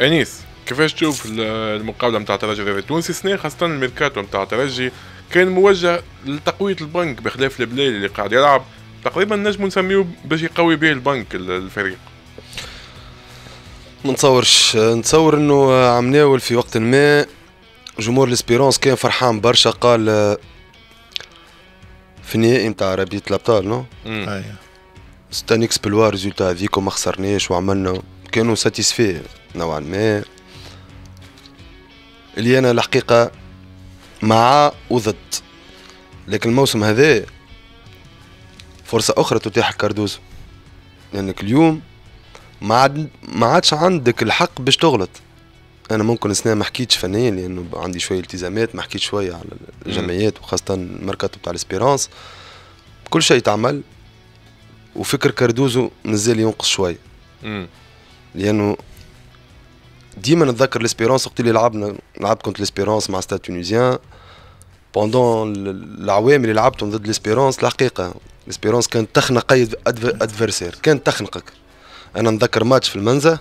انيس كيفاش تشوف المقابله نتاع الترجي التونسي سنين خاصه الميركاتو نتاع الترجي كان موجه لتقويه البنك بخلاف البلاي اللي قاعد يلعب تقريبا نجم نسميه باش يقوي به البنك الفريق ما نتصورش نتصور انه عم ناول في وقت ما جمهور الاسبيرونس كان فرحان برشا قال في النهائي نتاع ربيط الابطال نو ايوه ستانيكس بلوا ريزولتا هذيك وما خسرناش وعملنا كانوا ساتيسفي نوعا ما اللي انا الحقيقه مع وضد لكن الموسم هذا فرصه اخرى تتاح كاردوزو لانك اليوم ما عاد ما عادش عندك الحق باش تغلط انا ممكن سنة ما حكيتش فنيا لانه عندي شويه التزامات ما حكيتش شويه على الجمعيات وخاصه الماركات بتاع الاسبيرانس كل شيء تعمل وفكر كاردوزو مازال ينقص شويه لانه ديما نتذكر ليسبيرونس وقت اللي لعبنا لعبت كنت ليسبيرونس مع ستاد تونيزيان بوندون العوام اللي لعبتهم ضد ليسبيرونس الحقيقه ليسبيرونس كانت تخنق اي ادفرسير كانت تخنقك انا نذكر ماتش في المنزه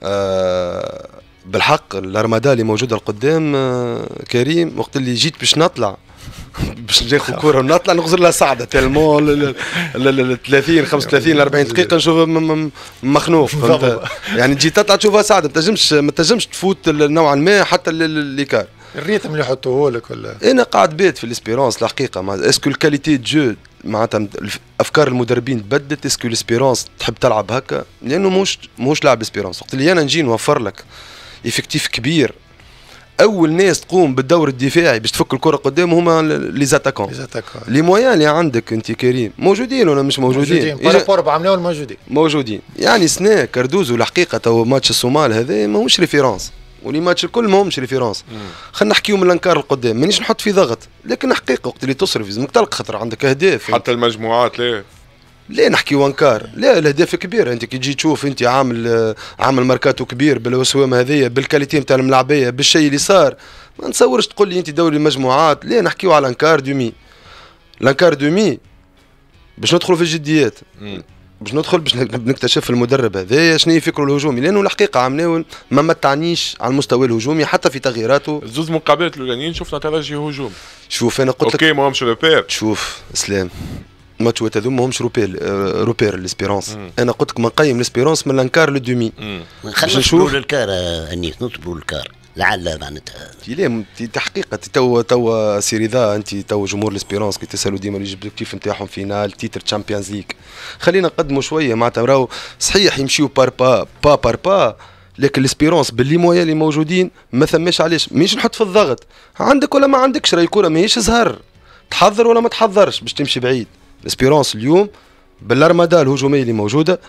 أه بالحق الارمادا اللي موجوده القدام أه كريم وقت اللي جيت باش نطلع باش ناخذ كوره ونطلع نغزر لها صعده تالمون 30 35 40 دقيقه نشوف مخنوق يعني تجي تطلع تشوفها صعده ما تنجمش ما تنجمش تفوت نوعا ما حتى ليكار الريتم اللي يحطوه لك ولا انا قاعد بيت في الاسبيرونس الحقيقه ما اسكو الكاليتي جو معناتها افكار المدربين تبدلت اسكو الاسبيرونس تحب تلعب هكا لانه موش موش لاعب اسبيرونس وقت اللي انا نجي نوفر لك افكتيف كبير اول ناس تقوم بالدور الدفاعي باش تفك الكره قدام هما لي زاتاكون لي مويان اللي عندك انت كريم موجودين ولا مش موجودين؟ موجودين بارابور عملناهم موجودين موجودين يعني سنا كاردوزو الحقيقه تو ماتش الصومال هذا ماهوش ريفيرونس ولي ماتش الكل ماهمش ريفيرونس خلينا نحكيو من الانكار القدام مانيش نحط فيه ضغط لكن حقيقه وقت اللي تصرف لازمك تلقى خطر عندك اهداف حتى المجموعات لا لا نحكي وانكار لا الاهداف كبيره انت كي تجي تشوف انت عامل عامل ماركاتو كبير بالوسوام هذيا بالكاليتي نتاع الملعبيه بالشيء اللي صار ما نتصورش تقول لي انت دوري المجموعات لا نحكيو على انكار دومي لانكار دومي باش ندخلوا في الجديات باش ندخل باش نكتشف المدرب هذايا شنو هي فكره الهجومي لانه الحقيقه عمناون ما متعنيش على المستوى الهجومي حتى في تغييراته زوز مقابلات الاولانيين شفنا ترجي هجوم شوف انا قلت لك اوكي ما همش شوف اسلام ماتش هذو ماهمش روبير آه، روبير ليسبيرونس انا قلت لك ما نقيم ليسبيرونس من لانكار لو دومي خلينا نصبروا للكار انيس نطلبوا للكار لعل معناتها ليه تحقيقة تو تو سيريدا انت تو جمهور ليسبيرونس كي تسالوا ديما ليجيبتيف نتاعهم فينال تيتر تشامبيونز ليك خلينا نقدموا شويه معناتها راهو صحيح يمشيو بار با با بار با لكن ليسبيرونس باللي مويا اللي موجودين ما ثماش علاش مش نحط في الضغط عندك ولا ما عندكش راهي الكره ماهيش زهر تحضر ولا ما تحضرش باش تمشي بعيد اسبيرونس اليوم بالارمادا الهجوميه اللي موجوده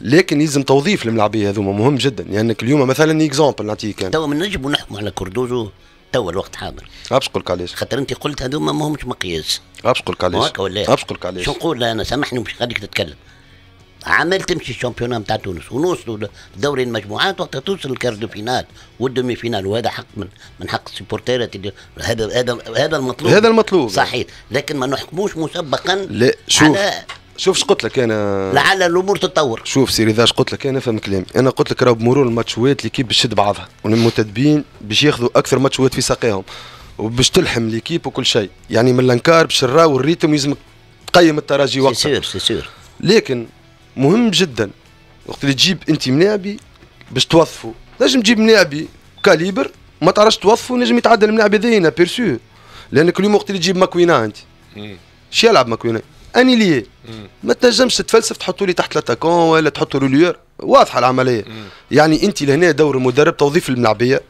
لكن يلزم توظيف الملاعبيه هذوما مهم جدا لانك يعني اليوم مثلا اكزومبل نعطيك انا توا من نجم نحكم على كوردوزو توا الوقت حاضر باش نقول لك علاش خاطر انت قلت هذوما ماهمش مقياس باش نقول لك علاش باش نقول لك علاش شو نقول انا سامحني مش خليك تتكلم عامل تمشي الشامبيون نتاع تونس ونوصلوا لدوري المجموعات وقت توصل الكاردو فينال والدومي فينال وهذا حق من من حق السبورتيرات هذا هذا هذا المطلوب هذا المطلوب صحيح لكن ما نحكموش مسبقا لا شوف على شوف قلت لك انا لعل الامور تتطور شوف سيري اذا قلت لك انا فهم كلامي انا قلت لك راه بمرور الماتشوات ليكيب باش تشد بعضها والمتدبين باش ياخذوا اكثر ماتشوات في ساقيهم وباش تلحم ليكيب وكل شيء يعني من الانكار باش نراو والريتم يزمك تقيم التراجي وقتها سي سي لكن مهم جدا وقت اللي تجيب انت ملاعبي باش توظفه نجم تجيب ملاعبي كاليبر ما تعرفش توظفه نجم يتعدى الملاعب هذايا بيرسو لانك اليوم وقت اللي تجيب ماكوينا انت شو يلعب ماكوينا اني لي ما تنجمش تتفلسف تحطوا لي تحت لاتاكون ولا تحطوا روليور واضحه العمليه مم. يعني انت لهنا دور المدرب توظيف الملعبيه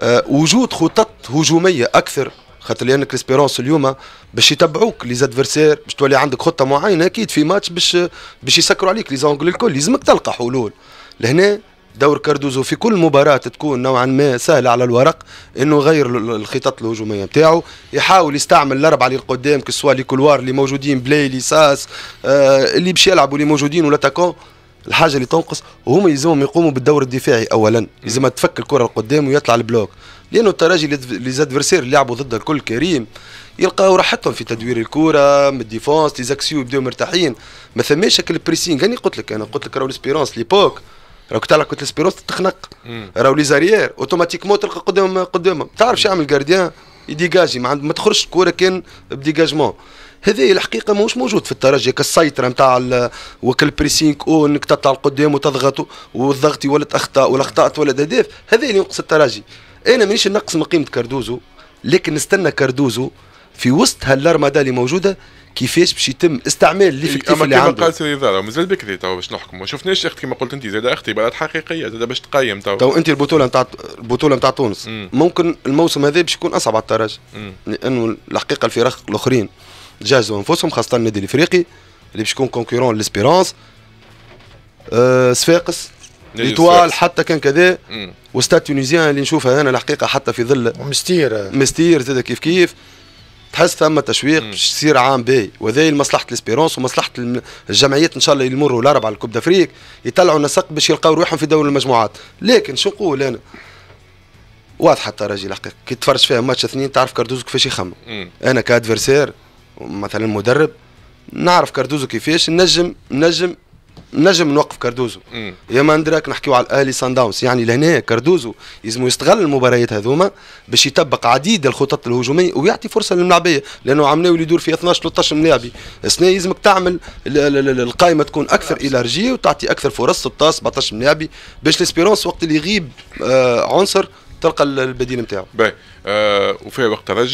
أه وجود خطط هجوميه اكثر خاطر لانك ليسبيرونس اليوم باش يتبعوك لي زادفيرسير باش تولي عندك خطه معينه اكيد في ماتش باش باش يسكروا عليك لي زونغل الكل لازمك تلقى حلول لهنا دور كاردوزو في كل مباراة تكون نوعا ما سهلة على الورق انه يغير الخطط الهجومية نتاعو يحاول يستعمل الأربعة اللي قدام كسوا لي كولوار اللي موجودين بلاي لي ساس آه اللي باش يلعبوا اللي موجودين ولا تاكون الحاجه اللي تنقص وهما يلزمهم يقوموا بالدور الدفاعي اولا لازم تفك الكره لقدام ويطلع البلوك لانه التراجي لي زادفيرسير اللي لعبوا ضد الكل كريم يلقاو راحتهم في تدوير الكره من الديفونس لي زاكسيو يبداو مرتاحين ما ثماش هكا البريسينغ انا قلت لك انا قلت لك راهو ليسبيرونس ليبوك راهو تلعب قلت ليسبيرونس تتخنق راهو لي زاريير اوتوماتيكمون تلقى قدامهم قدامهم تعرف شو يعمل جارديان يديجاجي ما, ما تخرجش الكره كان بديجاجمون هذا الحقيقه ماهوش موجود في الترجي كالسيطره نتاع وكل بريسينك او انك تطلع لقدام وتضغط والضغط يولد اخطاء والاخطاء تولد اهداف هذا اللي ينقص الترجي انا مانيش نقص من قيمه كاردوزو لكن نستنى كاردوزو في وسط هالارمدا اللي موجوده كيفاش باش يتم استعمال إيه، الافكتيف اللي عنده. اما كما قال سيدي زارا مازال بكري تو باش نحكم ما شفناش اخت كما قلت انت زاد اختبارات حقيقيه زاد باش تقيم تو. تو انت البطوله نتاع البطوله نتاع تونس مم. ممكن الموسم هذا باش يكون اصعب على الترجي لانه الحقيقه الفرق الاخرين جهزوا انفسهم خاصه النادي الافريقي اللي باش يكون كونكورون لسبيرونس أه صفاقس أيوة، ليتوال حتى كان كذا وستاد تونيزيان اللي نشوفها انا الحقيقه حتى في ظل مستير مستير زاد كيف كيف تحس ثم تشويق باش يصير عام باهي وهذا لمصلحه ليسبيرونس ومصلحه الجمعيات ان شاء الله يمروا الاربعه الكوب دافريك يطلعوا نسق باش يلقاو روحهم في دوري المجموعات لكن شو نقول انا واضحه الترجي الحقيقه كي تفرج فيها ماتش اثنين تعرف كاردوز كيفاش يخمم انا كادفرسير مثلا مدرب نعرف كاردوزو كيفاش نجم نجم نجم نوقف كاردوزو يا ما ندراك نحكيو على الاهلي سان داونز يعني لهنا كاردوزو يزمو يستغل المباريات هذوما باش يطبق عديد الخطط الهجوميه ويعطي فرصه للملاعبيه لانه عملناه اللي يدور في 12 13 ملاعبي السنه يزمك تعمل القائمه تكون اكثر الارجيه وتعطي اكثر فرص 16 17 ملاعبي باش ليسبيرونس وقت اللي يغيب آه، عنصر تلقى البديل نتاعو. باهي آه، وفي وقت رجع